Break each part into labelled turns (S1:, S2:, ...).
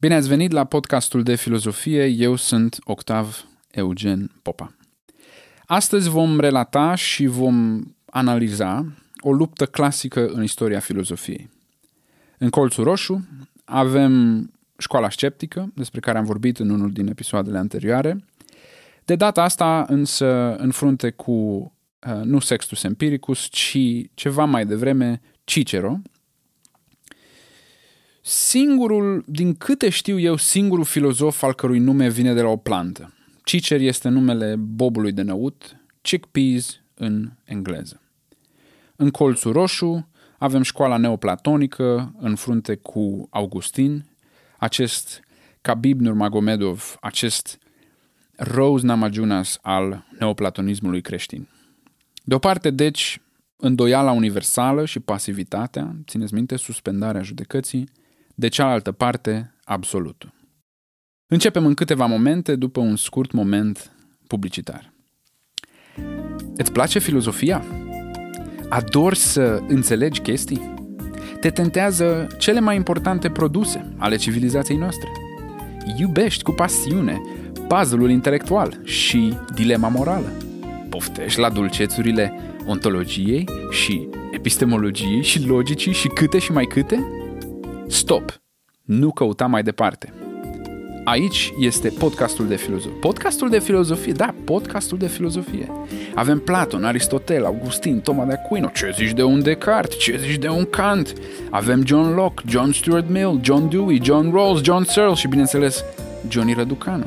S1: Bine ați venit la podcastul de filozofie, eu sunt Octav Eugen Popa. Astăzi vom relata și vom analiza o luptă clasică în istoria filozofiei. În colțul roșu avem școala sceptică, despre care am vorbit în unul din episoadele anterioare. De data asta însă în frunte cu uh, nu Sextus Empiricus, ci ceva mai devreme Cicero, Singurul, din câte știu eu, singurul filozof al cărui nume vine de la o plantă. Cicer este numele bobului de năut, chickpeas în engleză. În colțul roșu avem școala neoplatonică în frunte cu Augustin, acest Khabib Nurmagomedov, acest Rose Namajunas al neoplatonismului creștin. De o parte, deci, îndoiala universală și pasivitatea, țineți minte, suspendarea judecății, de cealaltă parte absolutul. Începem în câteva momente după un scurt moment publicitar. Îți place filozofia? Adori să înțelegi chestii? Te tentează cele mai importante produse ale civilizației noastre? Iubești cu pasiune puzzle-ul intelectual și dilema morală? Poftești la dulcețurile ontologiei și epistemologiei și logicii și câte și mai câte? Stop! Nu căuta mai departe. Aici este podcastul de filozofie. Podcastul de filozofie, da, podcastul de filozofie. Avem Platon, Aristotel, Augustin, Toma de Aquino, ce zici de un Descartes, ce zici de un Kant. Avem John Locke, John Stuart Mill, John Dewey, John Rawls, John Searle și, bineînțeles, Johnny Răducanu.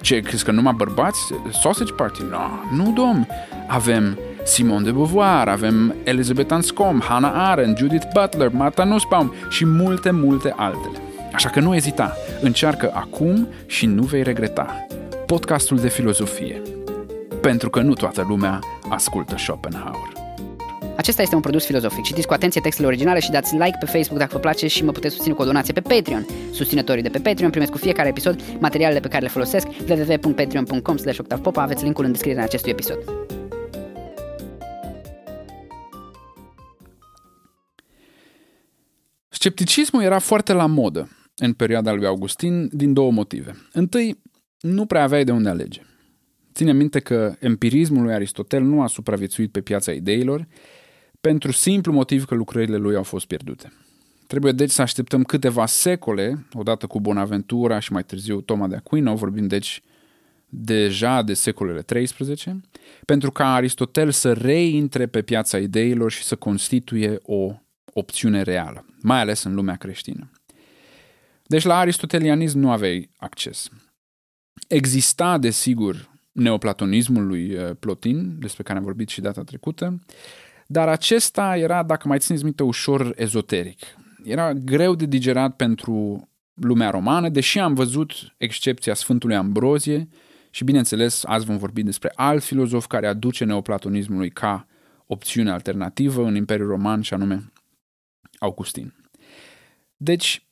S1: Ce, crezi că numai bărbați? Sausage party? No, nu, domn. Avem Simone de Beauvoir, avem Elizabeth Anscombe, Hannah Arendt, Judith Butler, Martha Nussbaum și multe, multe altele. Așa că nu ezita, încearcă acum și nu vei regreta. Podcastul de filozofie. Pentru că nu toată lumea ascultă Schopenhauer. Acesta este un produs filozofic. Citiți cu atenție textele originale și dați like pe Facebook dacă vă place și mă puteți susține cu o donație pe Patreon. Susținătorii de pe Patreon primesc cu fiecare episod materialele pe care le folosesc. www.patreon.com Aveți linkul în descrierea acestui episod. Scepticismul era foarte la modă în perioada lui Augustin din două motive. Întâi, nu prea aveai de unde alege. Ține minte că empirismul lui Aristotel nu a supraviețuit pe piața ideilor pentru simplu motiv că lucrările lui au fost pierdute. Trebuie deci să așteptăm câteva secole, odată cu Bonaventura și mai târziu Toma de Aquino, vorbim deci deja de secolele 13, pentru ca Aristotel să reintre pe piața ideilor și să constituie o opțiune reală, mai ales în lumea creștină. Deci la aristotelianism nu aveai acces. Exista, desigur, neoplatonismul lui uh, Plotin, despre care am vorbit și data trecută, dar acesta era, dacă mai țineți minte, ușor ezoteric. Era greu de digerat pentru lumea romană, deși am văzut excepția Sfântului Ambrozie și, bineînțeles, azi vom vorbi despre alt filozof care aduce neoplatonismului ca opțiune alternativă în Imperiul Roman și anume Augustin. Deci,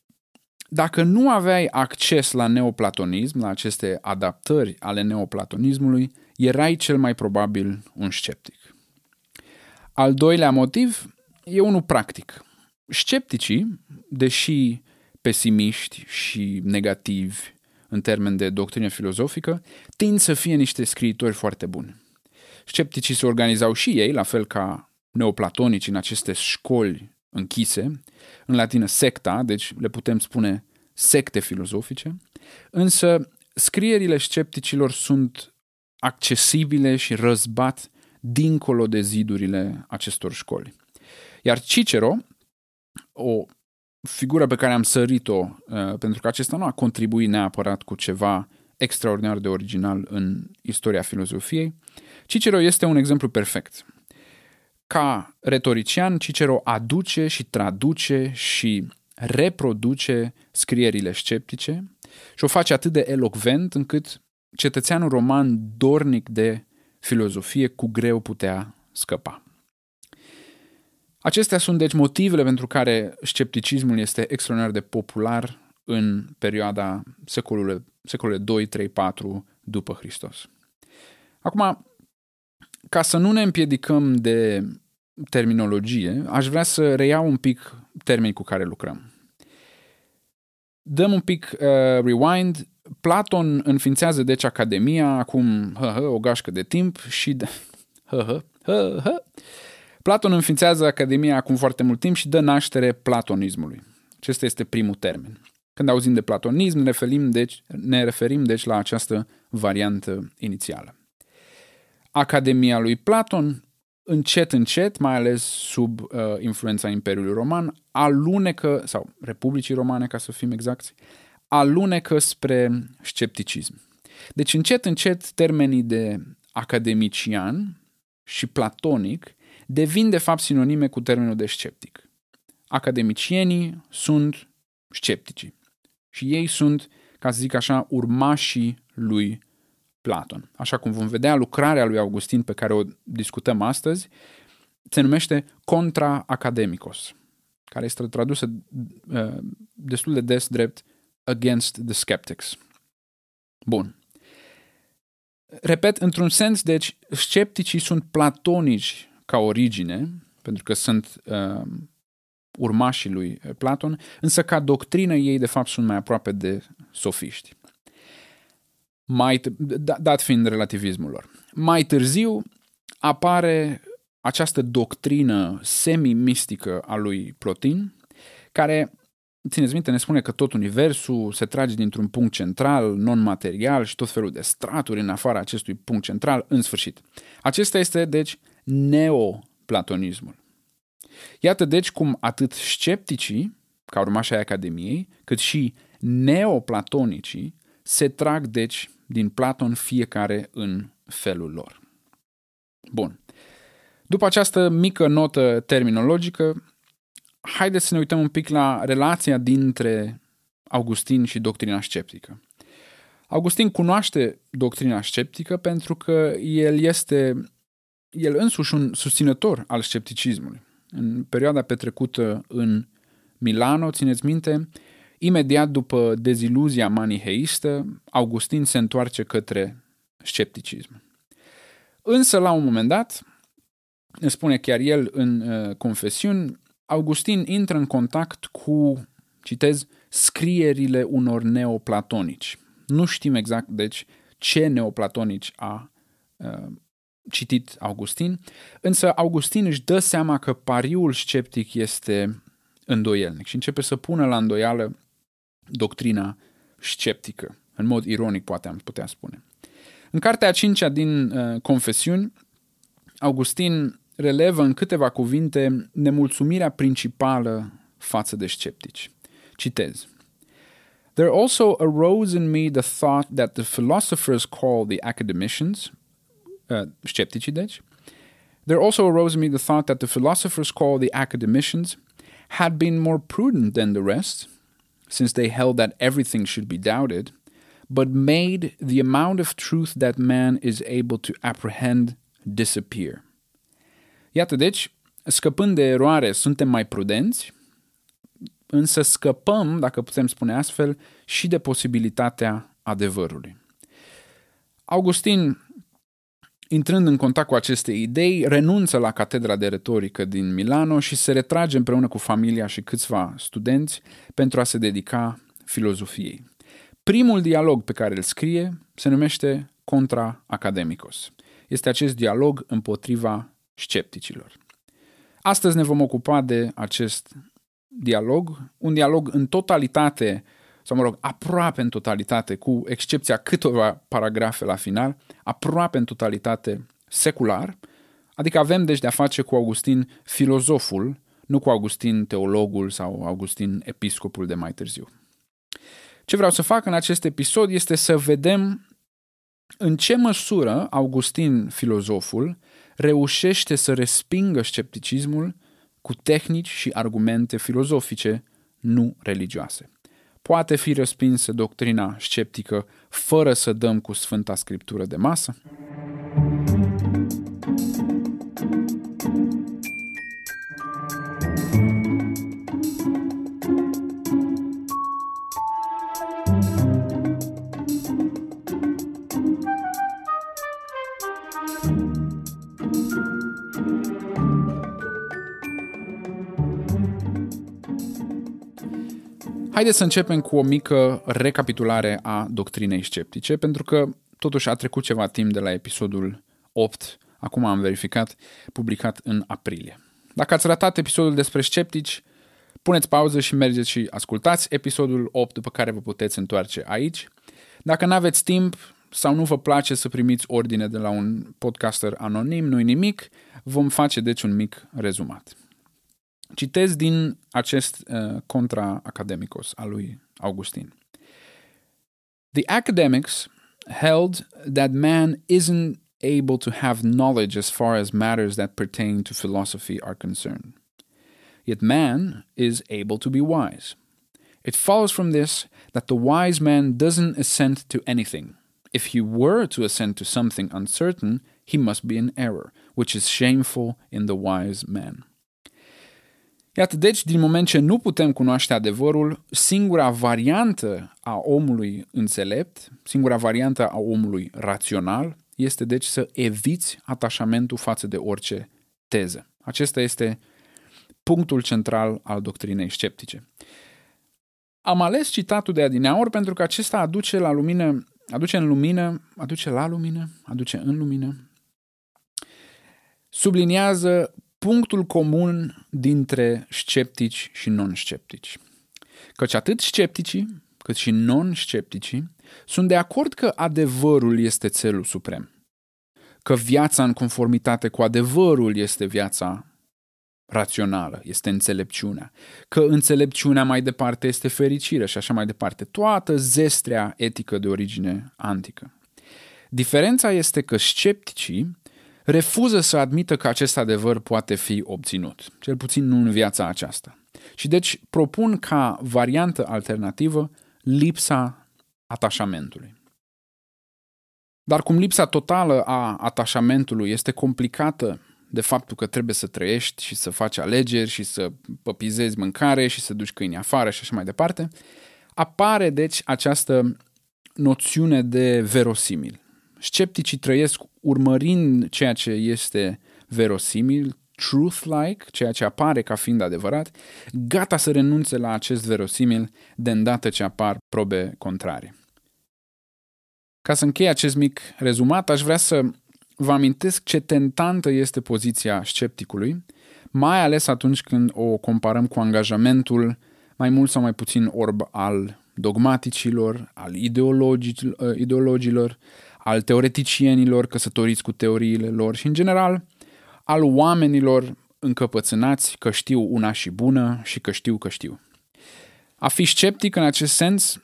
S1: dacă nu aveai acces la neoplatonism, la aceste adaptări ale neoplatonismului, erai cel mai probabil un sceptic. Al doilea motiv e unul practic. Scepticii, deși pesimiști și negativi în termen de doctrină filozofică, tind să fie niște scriitori foarte buni. Scepticii se organizau și ei, la fel ca neoplatonicii, în aceste școli închise, în latină secta, deci le putem spune secte filozofice, însă scrierile scepticilor sunt accesibile și răzbat dincolo de zidurile acestor școli. Iar Cicero, o figură pe care am sărit-o, uh, pentru că acesta nu a contribuit neapărat cu ceva extraordinar de original în istoria filozofiei, Cicero este un exemplu perfect ca retorician, Cicero aduce și traduce și reproduce scrierile sceptice și o face atât de elocvent încât cetățeanul roman dornic de filozofie cu greu putea scăpa. Acestea sunt deci motivele pentru care scepticismul este extraordinar de popular în perioada secolului, secolului 2, 3, 4 după Hristos. Acum, ca să nu ne împiedicăm de terminologie, aș vrea să reiau un pic termenii cu care lucrăm. Dăm un pic uh, rewind. Platon înființează deci Academia acum hă, hă, o gașcă de timp și... De, hă, hă, hă, hă. Platon înființează Academia acum foarte mult timp și dă naștere platonismului. Acesta este primul termen. Când auzim de platonism, ne referim deci, ne referim deci la această variantă inițială. Academia lui Platon încet, încet, mai ales sub uh, influența Imperiului Roman, alunecă, sau Republicii Romane, ca să fim exacti, alunecă spre scepticism. Deci, încet, încet, termenii de academician și platonic devin, de fapt, sinonime cu termenul de sceptic. Academicienii sunt sceptici și ei sunt, ca să zic așa, urmașii lui Platon. Așa cum vom vedea, lucrarea lui Augustin pe care o discutăm astăzi se numește Contra Academicos, care este tradusă uh, destul de des drept Against the Skeptics. Bun. Repet, într-un sens, deci, scepticii sunt platonici ca origine, pentru că sunt uh, urmașii lui Platon, însă ca doctrină ei, de fapt, sunt mai aproape de sofiști mai, t- dat fiind relativismul lor. Mai târziu apare această doctrină semi-mistică a lui Plotin, care, țineți minte, ne spune că tot universul se trage dintr-un punct central, non-material și tot felul de straturi în afara acestui punct central, în sfârșit. Acesta este, deci, neoplatonismul. Iată, deci, cum atât scepticii, ca urmașii ai Academiei, cât și neoplatonicii se trag, deci, din Platon fiecare în felul lor. Bun. După această mică notă terminologică, haideți să ne uităm un pic la relația dintre Augustin și doctrina sceptică. Augustin cunoaște doctrina sceptică pentru că el este el însuși un susținător al scepticismului. În perioada petrecută în Milano, țineți minte, Imediat după deziluzia maniheistă, Augustin se întoarce către scepticism. Însă, la un moment dat, spune chiar el în uh, Confesiuni, Augustin intră în contact cu, citez, scrierile unor neoplatonici. Nu știm exact, deci, ce neoplatonici a uh, citit Augustin, însă Augustin își dă seama că pariul sceptic este îndoielnic și începe să pună la îndoială doctrina sceptică. În mod ironic, poate am putea spune. În cartea a cincea din uh, Confesiuni, Augustin relevă în câteva cuvinte nemulțumirea principală față de sceptici. Citez. There also arose in me the thought that the philosophers call the academicians, uh, scepticii deci, there also arose in me the thought that the philosophers call the academicians had been more prudent than the rest, since they held that everything should be doubted, but made the amount of truth that man is able to apprehend disappear. Iată deci, scăpând de eroare, suntem mai prudenți, însă scăpăm, dacă putem spune astfel, și de posibilitatea adevărului. Augustin intrând în contact cu aceste idei, renunță la catedra de retorică din Milano și se retrage împreună cu familia și câțiva studenți pentru a se dedica filozofiei. Primul dialog pe care îl scrie se numește Contra Academicos. Este acest dialog împotriva scepticilor. Astăzi ne vom ocupa de acest dialog, un dialog în totalitate sau mă rog, aproape în totalitate, cu excepția câteva paragrafe la final, aproape în totalitate secular, adică avem deci de-a face cu Augustin filozoful, nu cu Augustin teologul sau Augustin episcopul de mai târziu. Ce vreau să fac în acest episod este să vedem în ce măsură Augustin filozoful reușește să respingă scepticismul cu tehnici și argumente filozofice, nu religioase poate fi respinsă doctrina sceptică fără să dăm cu Sfânta Scriptură de masă? Haideți să începem cu o mică recapitulare a doctrinei sceptice, pentru că totuși a trecut ceva timp de la episodul 8, acum am verificat, publicat în aprilie. Dacă ați ratat episodul despre sceptici, puneți pauză și mergeți și ascultați episodul 8, după care vă puteți întoarce aici. Dacă nu aveți timp sau nu vă place să primiți ordine de la un podcaster anonim, nu-i nimic, vom face deci un mic rezumat. Citez din acest uh, contra academicos al lui Augustin. The academics held that man isn't able to have knowledge as far as matters that pertain to philosophy are concerned. Yet man is able to be wise. It follows from this that the wise man doesn't assent to anything. If he were to assent to something uncertain, he must be in error, which is shameful in the wise man. Iată, deci, din moment ce nu putem cunoaște adevărul, singura variantă a omului înțelept, singura variantă a omului rațional, este deci să eviți atașamentul față de orice teză. Acesta este punctul central al doctrinei sceptice. Am ales citatul de adineaur pentru că acesta aduce la lumină, aduce în lumină, aduce la lumină, aduce în lumină, subliniază punctul comun dintre sceptici și non-sceptici. Căci atât scepticii, cât și non-scepticii sunt de acord că adevărul este țelul suprem. Că viața în conformitate cu adevărul este viața rațională, este înțelepciunea. Că înțelepciunea mai departe este fericirea și așa mai departe. Toată zestrea etică de origine antică. Diferența este că scepticii refuză să admită că acest adevăr poate fi obținut, cel puțin nu în viața aceasta. Și deci propun ca variantă alternativă lipsa atașamentului. Dar cum lipsa totală a atașamentului este complicată de faptul că trebuie să trăiești și să faci alegeri și să păpizezi mâncare și să duci câini afară și așa mai departe, apare deci această noțiune de verosimil scepticii trăiesc urmărind ceea ce este verosimil, truth-like, ceea ce apare ca fiind adevărat, gata să renunțe la acest verosimil de îndată ce apar probe contrare. Ca să închei acest mic rezumat, aș vrea să vă amintesc ce tentantă este poziția scepticului, mai ales atunci când o comparăm cu angajamentul mai mult sau mai puțin orb al dogmaticilor, al uh, ideologilor, al teoreticienilor căsătoriți cu teoriile lor și, în general, al oamenilor încăpățânați că știu una și bună și că știu că știu. A fi sceptic în acest sens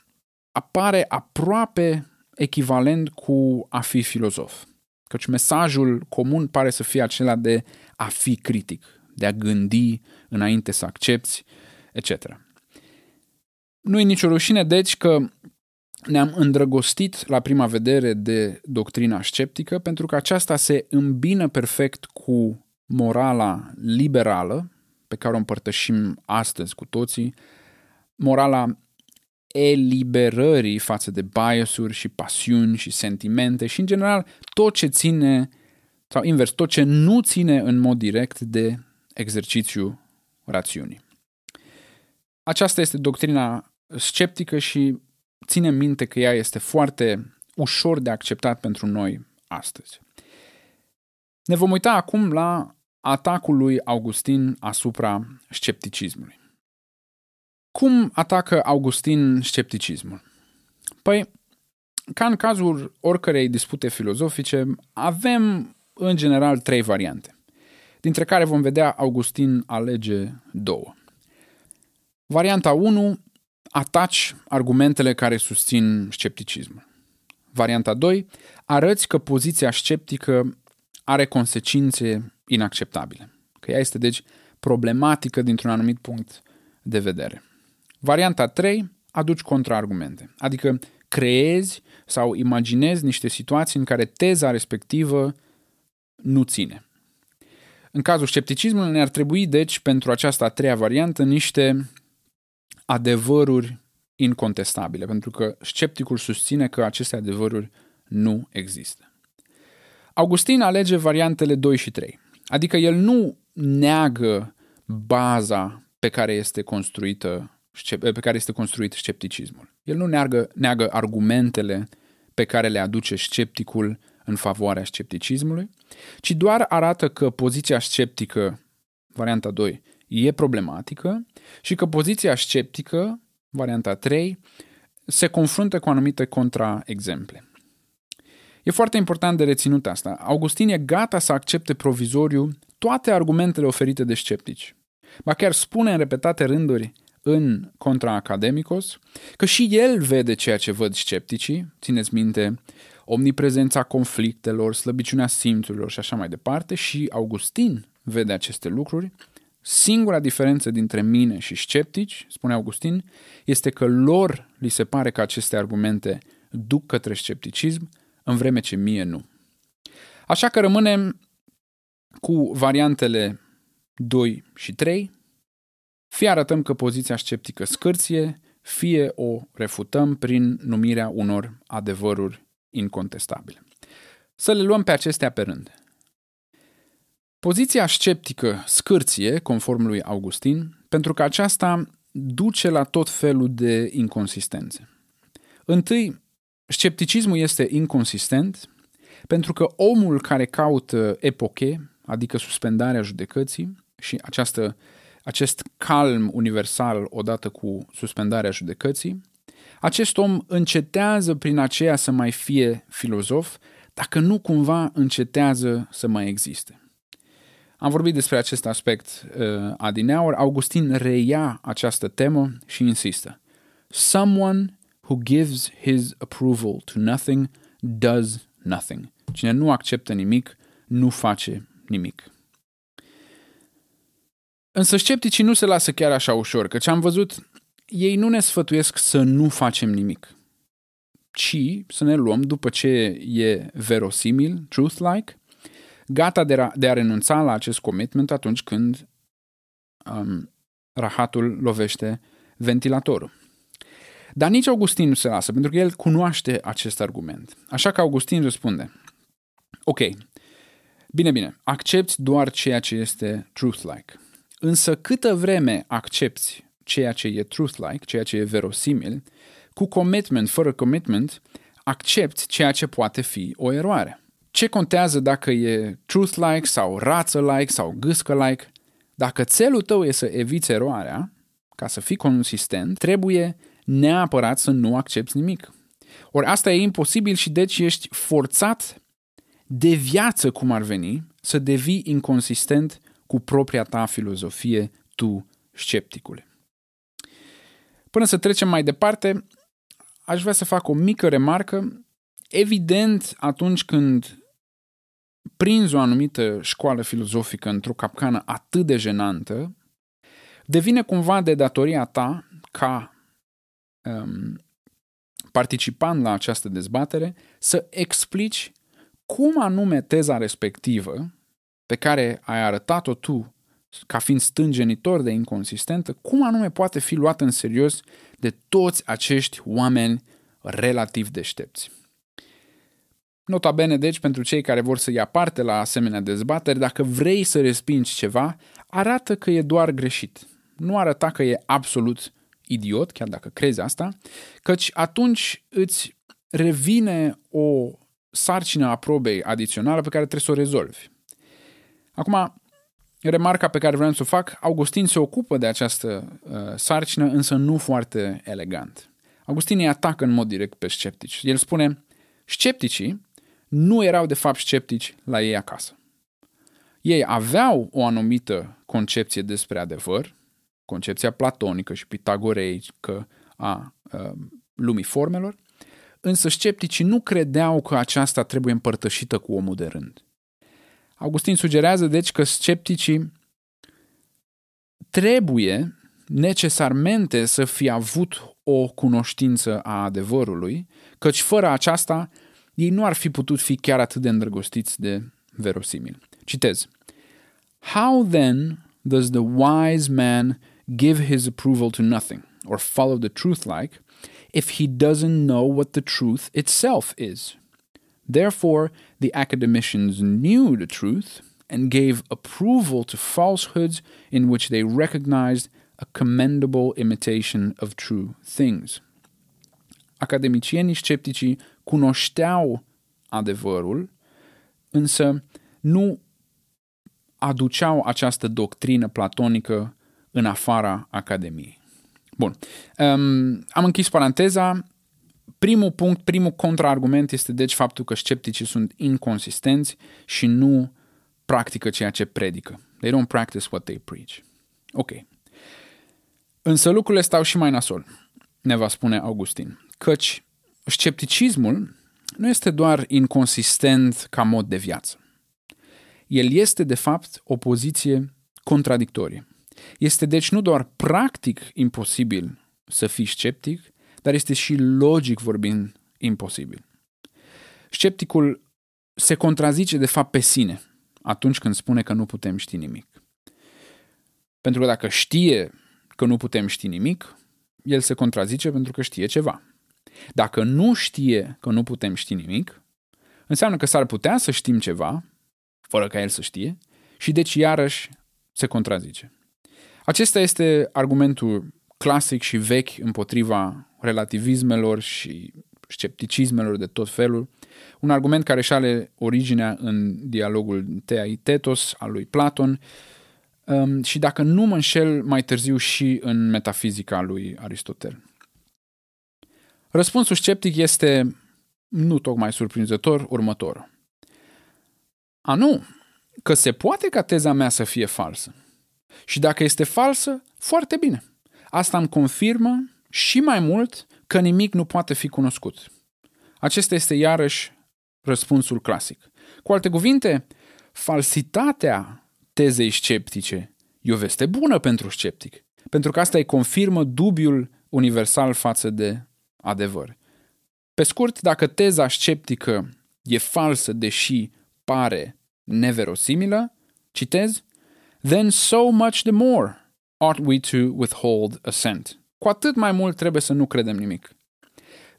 S1: apare aproape echivalent cu a fi filozof. Căci mesajul comun pare să fie acela de a fi critic, de a gândi înainte să accepti, etc. Nu e nicio rușine, deci, că ne-am îndrăgostit la prima vedere de doctrina sceptică pentru că aceasta se îmbină perfect cu morala liberală pe care o împărtășim astăzi cu toții, morala eliberării față de biasuri și pasiuni și sentimente și în general tot ce ține sau invers, tot ce nu ține în mod direct de exercițiu rațiunii. Aceasta este doctrina sceptică și ținem minte că ea este foarte ușor de acceptat pentru noi astăzi. Ne vom uita acum la atacul lui Augustin asupra scepticismului. Cum atacă Augustin scepticismul? Păi, ca în cazul oricărei dispute filozofice, avem în general trei variante, dintre care vom vedea Augustin alege două. Varianta 1 Ataci argumentele care susțin scepticismul. Varianta 2. Arăți că poziția sceptică are consecințe inacceptabile. Că ea este, deci, problematică dintr-un anumit punct de vedere. Varianta 3. Aduci contraargumente. Adică creezi sau imaginezi niște situații în care teza respectivă nu ține. În cazul scepticismului ne-ar trebui, deci, pentru această a treia variantă, niște adevăruri incontestabile, pentru că scepticul susține că aceste adevăruri nu există. Augustin alege variantele 2 și 3, adică el nu neagă baza pe care este construită pe care este construit scepticismul. El nu neagă, neagă argumentele pe care le aduce scepticul în favoarea scepticismului, ci doar arată că poziția sceptică, varianta 2, e problematică și că poziția sceptică, varianta 3, se confruntă cu anumite contraexemple. E foarte important de reținut asta. Augustin e gata să accepte provizoriu toate argumentele oferite de sceptici. Ba chiar spune în repetate rânduri în Contra Academicos că și el vede ceea ce văd scepticii, țineți minte, omniprezența conflictelor, slăbiciunea simțurilor și așa mai departe, și Augustin vede aceste lucruri Singura diferență dintre mine și sceptici, spune Augustin, este că lor li se pare că aceste argumente duc către scepticism, în vreme ce mie nu. Așa că rămânem cu variantele 2 și 3. Fie arătăm că poziția sceptică scârție, fie o refutăm prin numirea unor adevăruri incontestabile. Să le luăm pe acestea pe rând. Poziția sceptică scârție, conform lui Augustin, pentru că aceasta duce la tot felul de inconsistențe. Întâi, scepticismul este inconsistent pentru că omul care caută epoche, adică suspendarea judecății și această, acest calm universal odată cu suspendarea judecății, acest om încetează prin aceea să mai fie filozof dacă nu cumva încetează să mai existe. Am vorbit despre acest aspect uh, adineaur. Augustin reia această temă și insistă. Someone who gives his approval to nothing does nothing. Cine nu acceptă nimic, nu face nimic. Însă scepticii nu se lasă chiar așa ușor, căci am văzut, ei nu ne sfătuiesc să nu facem nimic, ci să ne luăm după ce e verosimil, truth-like, gata de, ra- de a renunța la acest commitment atunci când um, rahatul lovește ventilatorul. Dar nici Augustin nu se lasă, pentru că el cunoaște acest argument. Așa că Augustin răspunde, ok, bine, bine, accepti doar ceea ce este truth-like. Însă câtă vreme accepti ceea ce e truth-like, ceea ce e verosimil, cu commitment, fără commitment, accepti ceea ce poate fi o eroare ce contează dacă e truth-like sau rață-like sau gâscă-like? Dacă țelul tău e să eviți eroarea, ca să fii consistent, trebuie neapărat să nu accepti nimic. Ori asta e imposibil și deci ești forțat de viață cum ar veni să devii inconsistent cu propria ta filozofie, tu, scepticule. Până să trecem mai departe, aș vrea să fac o mică remarcă. Evident, atunci când prinzi o anumită școală filozofică într-o capcană atât de jenantă, devine cumva de datoria ta ca um, participant la această dezbatere să explici cum anume teza respectivă pe care ai arătat-o tu ca fiind stângenitor de inconsistentă, cum anume poate fi luată în serios de toți acești oameni relativ deștepți. Nota bene, deci, pentru cei care vor să ia parte la asemenea dezbateri, dacă vrei să respingi ceva, arată că e doar greșit. Nu arăta că e absolut idiot, chiar dacă crezi asta, căci atunci îți revine o sarcină a probei adițională pe care trebuie să o rezolvi. Acum, remarca pe care vreau să o fac, Augustin se ocupă de această uh, sarcină, însă nu foarte elegant. Augustin îi atacă în mod direct pe sceptici. El spune, scepticii nu erau de fapt sceptici la ei acasă. Ei aveau o anumită concepție despre adevăr, concepția platonică și pitagoreică a lumii formelor, însă scepticii nu credeau că aceasta trebuie împărtășită cu omul de rând. Augustin sugerează deci că scepticii trebuie necesarmente să fi avut o cunoștință a adevărului, căci fără aceasta ei nu ar fi putut fi chiar atât de îndrăgostiți de verosimil. Citez. How then does the wise man give his approval to nothing or follow the truth like if he doesn't know what the truth itself is? Therefore, the academicians knew the truth and gave approval to falsehoods in which they recognized a commendable imitation of true things. Academicienii scepticii cunoșteau adevărul, însă nu aduceau această doctrină platonică în afara Academiei. Bun. Um, am închis paranteza. Primul punct, primul contraargument este deci faptul că scepticii sunt inconsistenți și nu practică ceea ce predică. They don't practice what they preach. Ok. Însă lucrurile stau și mai nasol, ne va spune Augustin, căci Scepticismul nu este doar inconsistent ca mod de viață. El este, de fapt, o poziție contradictorie. Este deci nu doar practic imposibil să fii sceptic, dar este și logic vorbind imposibil. Scepticul se contrazice de fapt pe sine atunci când spune că nu putem ști nimic. Pentru că dacă știe că nu putem ști nimic, el se contrazice pentru că știe ceva. Dacă nu știe că nu putem ști nimic, înseamnă că s-ar putea să știm ceva, fără ca el să știe, și deci iarăși se contrazice. Acesta este argumentul clasic și vechi împotriva relativismelor și scepticismelor de tot felul, un argument care își are originea în dialogul Teai Tetos al lui Platon um, și dacă nu mă înșel mai târziu și în metafizica lui Aristotel. Răspunsul sceptic este, nu tocmai surprinzător, următor. A nu, că se poate ca teza mea să fie falsă. Și dacă este falsă, foarte bine. Asta îmi confirmă și mai mult că nimic nu poate fi cunoscut. Acesta este iarăși răspunsul clasic. Cu alte cuvinte, falsitatea tezei sceptice e o veste bună pentru sceptic, pentru că asta îi confirmă dubiul universal față de adevăr. Pe scurt, dacă teza sceptică e falsă, deși pare neverosimilă, citez, then so much the more ought we to withhold assent. Cu atât mai mult trebuie să nu credem nimic.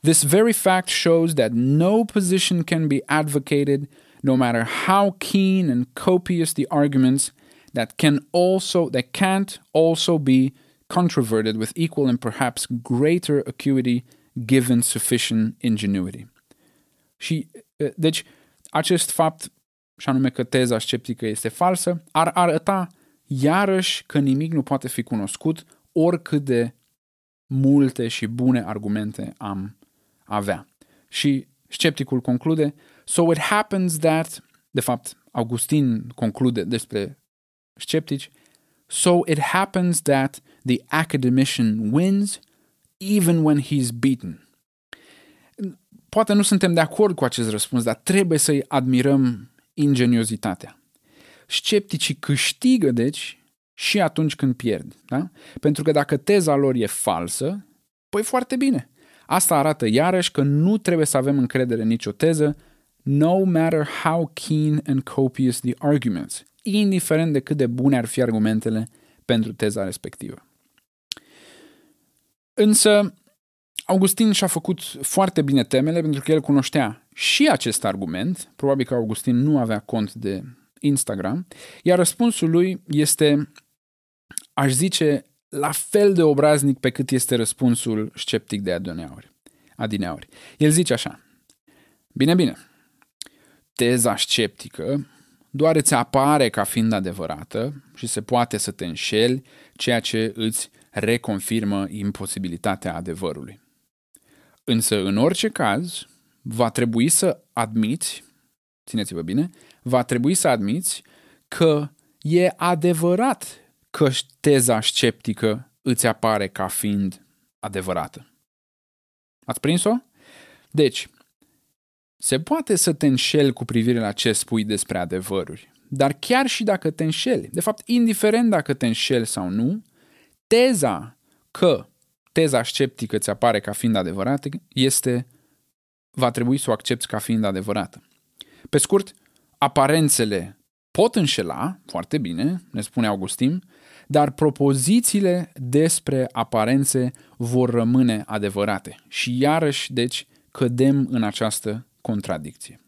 S1: This very fact shows that no position can be advocated, no matter how keen and copious the arguments, that can also that can't also be controverted with equal and perhaps greater acuity given sufficient ingenuity. Și, deci, acest fapt, și anume că teza sceptică este falsă, ar arăta iarăși că nimic nu poate fi cunoscut oricât de multe și bune argumente am avea. Și scepticul conclude, So it happens that, de fapt, Augustin conclude despre sceptici, So it happens that the academician wins – even when he is beaten. Poate nu suntem de acord cu acest răspuns, dar trebuie să-i admirăm ingeniozitatea. Scepticii câștigă, deci, și atunci când pierd. Da? Pentru că dacă teza lor e falsă, păi foarte bine. Asta arată iarăși că nu trebuie să avem încredere în nicio teză, no matter how keen and copious the arguments, indiferent de cât de bune ar fi argumentele pentru teza respectivă. Însă, Augustin și-a făcut foarte bine temele pentru că el cunoștea și acest argument, probabil că Augustin nu avea cont de Instagram, iar răspunsul lui este, aș zice, la fel de obraznic pe cât este răspunsul sceptic de adineauri. adineauri. El zice așa, bine, bine, teza sceptică doar îți apare ca fiind adevărată și se poate să te înșeli, ceea ce îți reconfirmă imposibilitatea adevărului. Însă, în orice caz, va trebui să admiți, țineți-vă bine, va trebui să admiți că e adevărat că teza sceptică îți apare ca fiind adevărată. Ați prins-o? Deci, se poate să te înșeli cu privire la ce spui despre adevăruri, dar chiar și dacă te înșeli, de fapt, indiferent dacă te înșeli sau nu, teza că teza sceptică ți apare ca fiind adevărată este va trebui să o accepti ca fiind adevărată. Pe scurt, aparențele pot înșela, foarte bine, ne spune Augustin, dar propozițiile despre aparențe vor rămâne adevărate. Și iarăși, deci, cădem în această contradicție.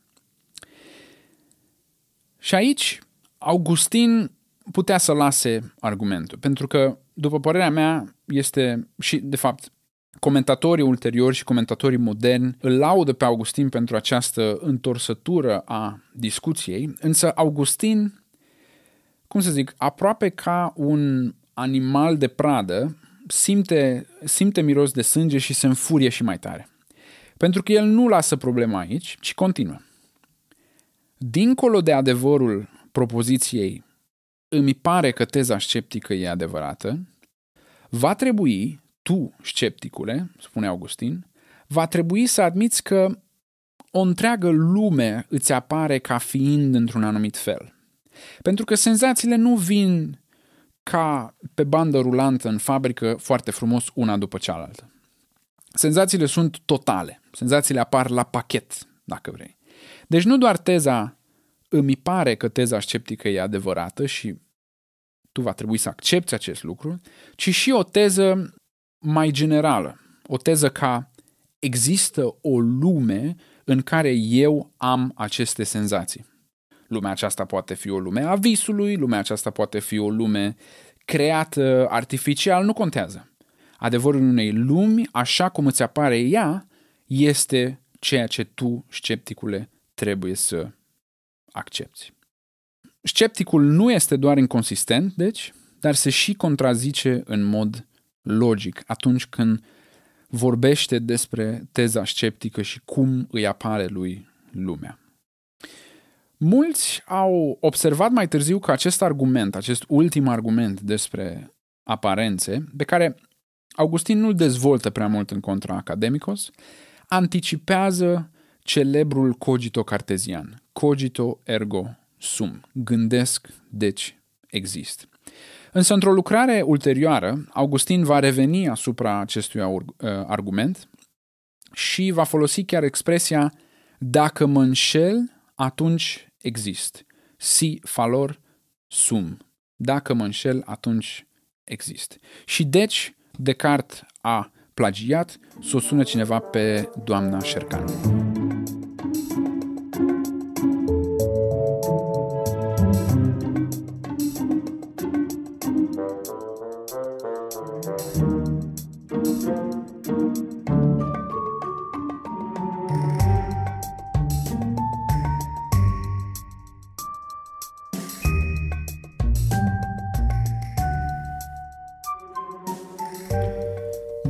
S1: Și aici, Augustin putea să lase argumentul, pentru că după părerea mea, este și, de fapt, comentatorii ulteriori și comentatorii moderni îl laudă pe Augustin pentru această întorsătură a discuției, însă Augustin, cum să zic, aproape ca un animal de pradă, simte, simte miros de sânge și se înfurie și mai tare. Pentru că el nu lasă problema aici, ci continuă. Dincolo de adevărul propoziției îmi pare că teza sceptică e adevărată, va trebui, tu, scepticule, spune Augustin, va trebui să admiți că o întreagă lume îți apare ca fiind într-un anumit fel. Pentru că senzațiile nu vin ca pe bandă rulantă în fabrică foarte frumos una după cealaltă. Senzațiile sunt totale. Senzațiile apar la pachet, dacă vrei. Deci nu doar teza îmi pare că teza sceptică e adevărată și tu va trebui să accepti acest lucru, ci și o teză mai generală, o teză ca există o lume în care eu am aceste senzații. Lumea aceasta poate fi o lume a visului, lumea aceasta poate fi o lume creată artificial, nu contează. Adevărul unei lumi, așa cum îți apare ea, este ceea ce tu, scepticule, trebuie să accepti. Scepticul nu este doar inconsistent, deci, dar se și contrazice în mod logic atunci când vorbește despre teza sceptică și cum îi apare lui lumea. Mulți au observat mai târziu că acest argument, acest ultim argument despre aparențe, pe care Augustin nu-l dezvoltă prea mult în contra academicos, anticipează celebrul cogito cartezian, cogito ergo sum. Gândesc, deci exist. Însă, într-o lucrare ulterioară, Augustin va reveni asupra acestui uh, argument și va folosi chiar expresia dacă mă înșel, atunci exist. Si falor sum. Dacă mă înșel, atunci exist. Și deci, Descartes a plagiat, s o sună cineva pe doamna Șercanu.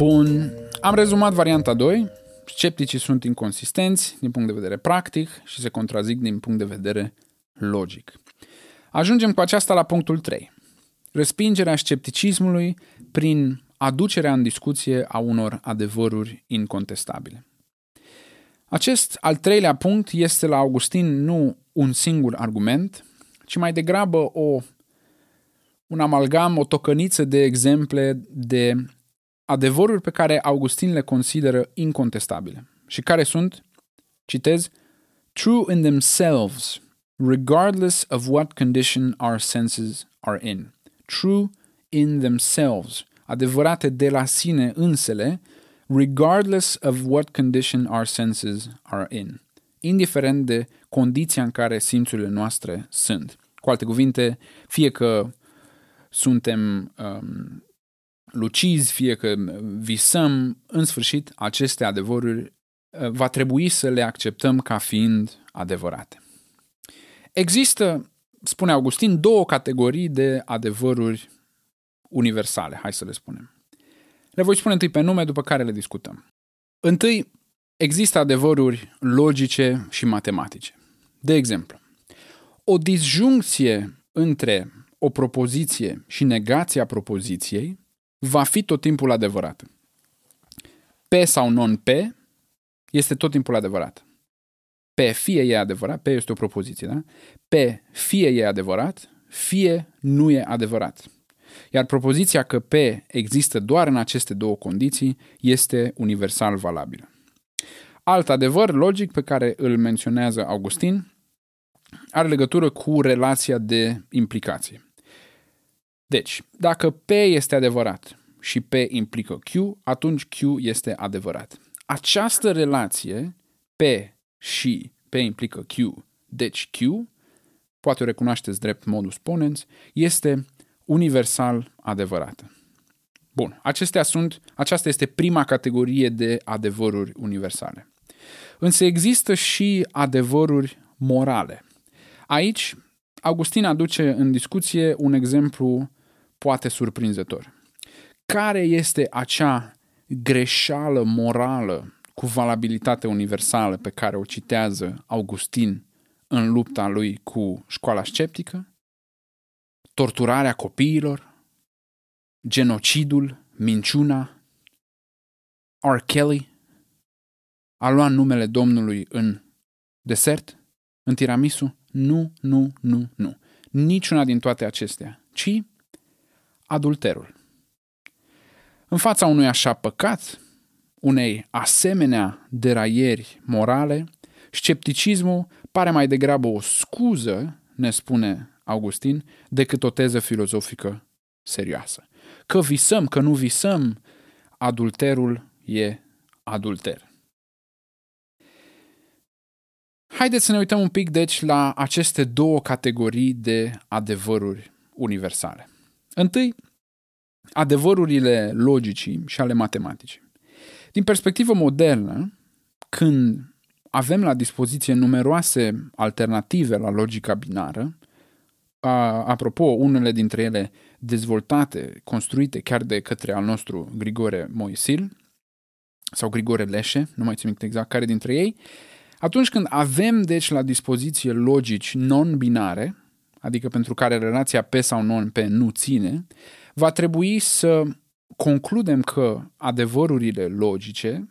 S1: Bun, am rezumat varianta 2. Scepticii sunt inconsistenți din punct de vedere practic și se contrazic din punct de vedere logic. Ajungem cu aceasta la punctul 3. Respingerea scepticismului prin aducerea în discuție a unor adevăruri incontestabile. Acest al treilea punct este la Augustin nu un singur argument, ci mai degrabă o, un amalgam, o tocăniță de exemple de adevăruri pe care Augustin le consideră incontestabile și care sunt, citez, true in themselves, regardless of what condition our senses are in. True in themselves, adevărate de la sine însele, regardless of what condition our senses are in. Indiferent de condiția în care simțurile noastre sunt. Cu alte cuvinte, fie că suntem um, lucizi, fie că visăm, în sfârșit, aceste adevăruri uh, va trebui să le acceptăm ca fiind adevărate. Există, spune Augustin, două categorii de adevăruri universale, hai să le spunem. Le voi spune întâi pe nume, după care le discutăm. Întâi, există adevăruri logice și matematice. De exemplu, o disjuncție între o propoziție și negația propoziției va fi tot timpul adevărată. P sau non-P este tot timpul adevărat. P fie e adevărat, P este o propoziție, da? P fie e adevărat, fie nu e adevărat. Iar propoziția că P există doar în aceste două condiții este universal valabilă. Alt adevăr logic pe care îl menționează Augustin are legătură cu relația de implicație. Deci, dacă P este adevărat și P implică Q, atunci Q este adevărat. Această relație P și P implică Q, deci Q, poate o recunoașteți drept modus ponens, este universal adevărată. Bun, acestea sunt, aceasta este prima categorie de adevăruri universale. Însă există și adevăruri morale. Aici, Augustin aduce în discuție un exemplu poate surprinzător. Care este acea greșeală morală cu valabilitate universală pe care o citează Augustin în lupta lui cu școala sceptică? Torturarea copiilor? Genocidul? Minciuna? R. Kelly? A lua numele Domnului în desert? În tiramisu? Nu, nu, nu, nu. Niciuna din toate acestea, ci adulterul. În fața unui așa păcat, unei asemenea deraieri morale, scepticismul pare mai degrabă o scuză, ne spune Augustin, decât o teză filozofică serioasă. Că visăm, că nu visăm, adulterul e adulter. Haideți să ne uităm un pic, deci, la aceste două categorii de adevăruri universale. Întâi, adevărurile logicii și ale matematicii. Din perspectivă modernă, când avem la dispoziție numeroase alternative la logica binară, a, apropo, unele dintre ele dezvoltate, construite chiar de către al nostru Grigore Moisil sau Grigore Leșe, nu mai țin minte exact care dintre ei, atunci când avem deci la dispoziție logici non-binare, adică pentru care relația P sau non pe nu ține, va trebui să concludem că adevărurile logice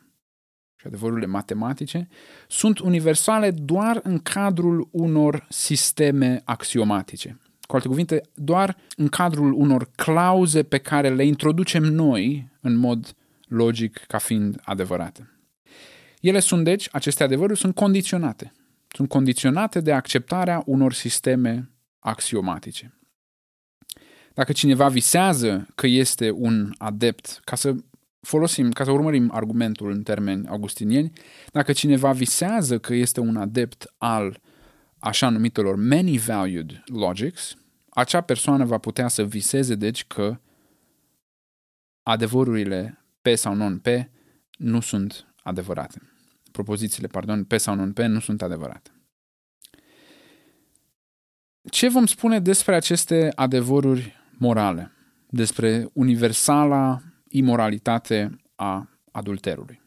S1: și adevărurile matematice sunt universale doar în cadrul unor sisteme axiomatice. Cu alte cuvinte, doar în cadrul unor clauze pe care le introducem noi în mod logic ca fiind adevărate. Ele sunt, deci, aceste adevăruri sunt condiționate. Sunt condiționate de acceptarea unor sisteme axiomatice. Dacă cineva visează că este un adept, ca să folosim, ca să urmărim argumentul în termeni augustinieni, dacă cineva visează că este un adept al așa numitelor many-valued logics, acea persoană va putea să viseze, deci, că adevărurile P sau non-P nu sunt adevărate. Propozițiile, pardon, P sau non-P nu sunt adevărate. Ce vom spune despre aceste adevăruri morale, despre universala imoralitate a adulterului?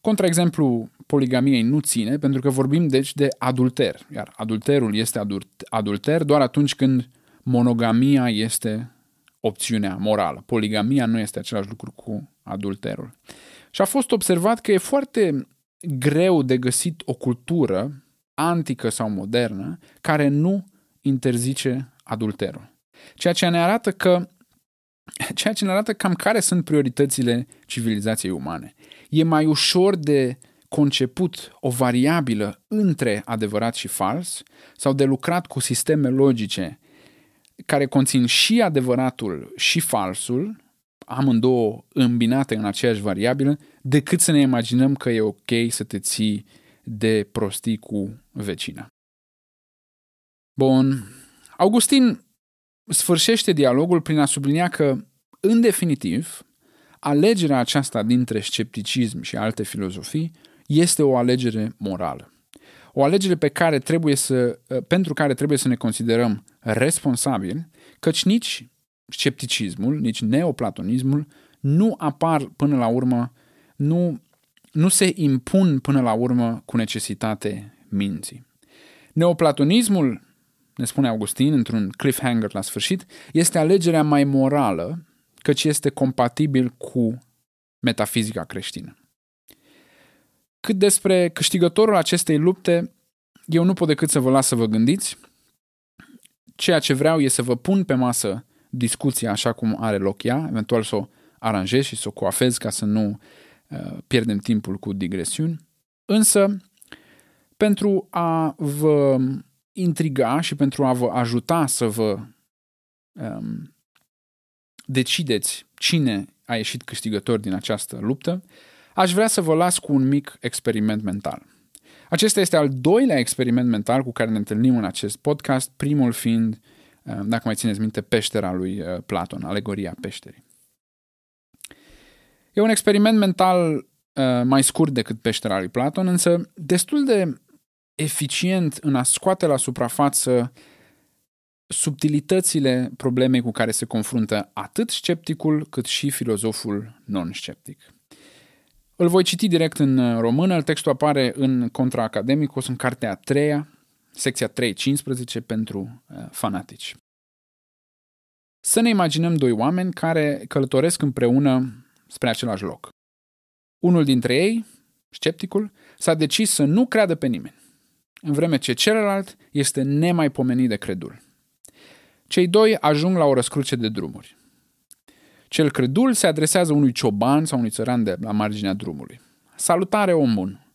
S1: Contraexemplu poligamiei nu ține, pentru că vorbim deci de adulter, iar adulterul este adulter doar atunci când monogamia este opțiunea morală. Poligamia nu este același lucru cu adulterul. Și a fost observat că e foarte greu de găsit o cultură antică sau modernă care nu interzice adulterul. Ceea ce ne arată că ceea ce ne arată cam care sunt prioritățile civilizației umane. E mai ușor de conceput o variabilă între adevărat și fals sau de lucrat cu sisteme logice care conțin și adevăratul și falsul, amândouă îmbinate în aceeași variabilă, decât să ne imaginăm că e ok să te ții de prostii cu vecina. Bun. Augustin sfârșește dialogul prin a sublinia că, în definitiv, alegerea aceasta dintre scepticism și alte filozofii este o alegere morală. O alegere pe care trebuie să, pentru care trebuie să ne considerăm responsabili, căci nici scepticismul, nici neoplatonismul nu apar până la urmă, nu nu se impun până la urmă cu necesitate minții. Neoplatonismul, ne spune Augustin într-un cliffhanger la sfârșit, este alegerea mai morală, căci este compatibil cu metafizica creștină. Cât despre câștigătorul acestei lupte, eu nu pot decât să vă las să vă gândiți. Ceea ce vreau e să vă pun pe masă discuția așa cum are loc ea, eventual să o aranjez și să o coafez ca să nu Eh, pierdem timpul cu digresiuni. Însă, pentru a vă intriga și pentru a vă ajuta să vă um, decideți cine a ieșit câștigător din această luptă, aș vrea să vă las cu un mic experiment mental. Acesta este al doilea experiment mental cu care ne întâlnim în acest podcast, primul fiind, eh, dacă mai țineți minte, peștera lui eh, Platon, alegoria peșterii. E un experiment mental uh, mai scurt decât peștera lui Platon, însă destul de eficient în a scoate la suprafață subtilitățile problemei cu care se confruntă atât scepticul cât și filozoful non-sceptic. Îl voi citi direct în uh, română, textul apare în Contra Academicus, în cartea a treia, secția 3.15 pentru uh, fanatici. Să ne imaginăm doi oameni care călătoresc împreună spre același loc. Unul dintre ei, scepticul, s-a decis să nu creadă pe nimeni, în vreme ce celălalt este nemaipomenit de credul. Cei doi ajung la o răscruce de drumuri. Cel credul se adresează unui cioban sau unui țăran de la marginea drumului. Salutare, om bun!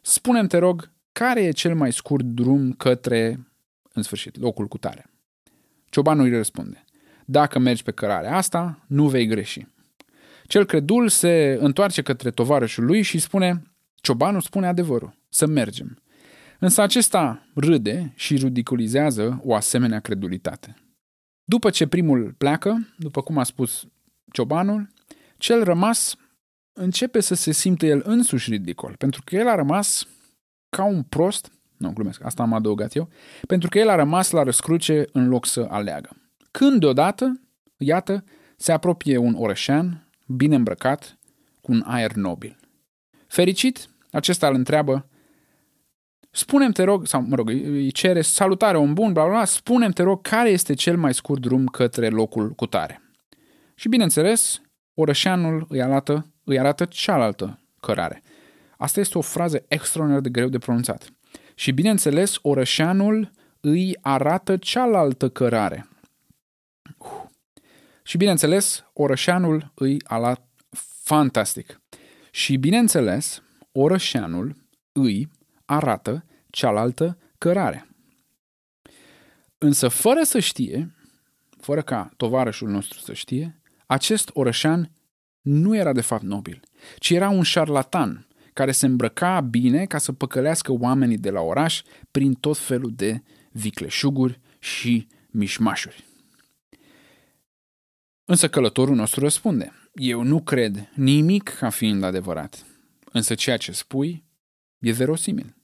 S1: Spune-mi, te rog, care e cel mai scurt drum către, în sfârșit, locul cu tare? Ciobanul îi răspunde. Dacă mergi pe cărarea asta, nu vei greși. Cel credul se întoarce către tovarășul lui și spune, ciobanul spune adevărul, să mergem. Însă acesta râde și ridiculizează o asemenea credulitate. După ce primul pleacă, după cum a spus ciobanul, cel rămas începe să se simte el însuși ridicol, pentru că el a rămas ca un prost, nu, glumesc, asta am adăugat eu, pentru că el a rămas la răscruce în loc să aleagă. Când deodată, iată, se apropie un orășean bine îmbrăcat, cu un aer nobil. Fericit, acesta îl întreabă, spune te rog, sau mă rog, îi cere salutare, un bun, bla, bla, bla, spune te rog, care este cel mai scurt drum către locul cutare. Și bineînțeles, orășeanul îi arată, îi arată cealaltă cărare. Asta este o frază extraordinar de greu de pronunțat. Și bineînțeles, orășeanul îi arată cealaltă cărare. Uh, și bineînțeles, orășeanul îi ala fantastic. Și bineînțeles, orășeanul îi arată cealaltă cărare. Însă fără să știe, fără ca tovarășul nostru să știe, acest orășan nu era de fapt nobil, ci era un șarlatan care se îmbrăca bine ca să păcălească oamenii de la oraș prin tot felul de vicleșuguri și mișmașuri. Însă călătorul nostru răspunde, eu nu cred nimic ca fiind adevărat, însă ceea ce spui e verosimil.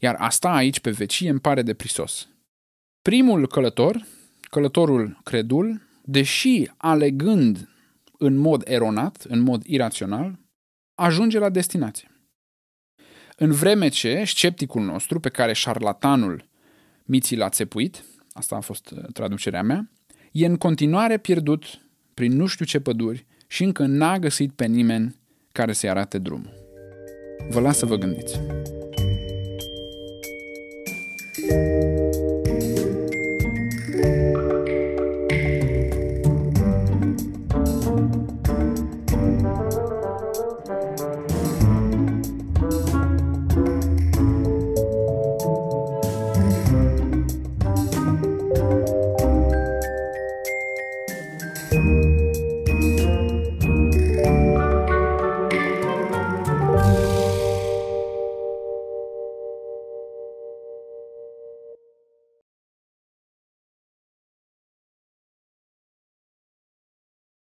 S1: Iar asta aici pe vecie îmi pare de prisos. Primul călător, călătorul credul, deși alegând în mod eronat, în mod irațional, ajunge la destinație. În vreme ce scepticul nostru, pe care șarlatanul miții l-a țepuit, asta a fost uh, traducerea mea, e în continuare pierdut prin nu știu ce păduri și încă n-a găsit pe nimeni care să-i arate drumul. Vă las să vă gândiți. thank you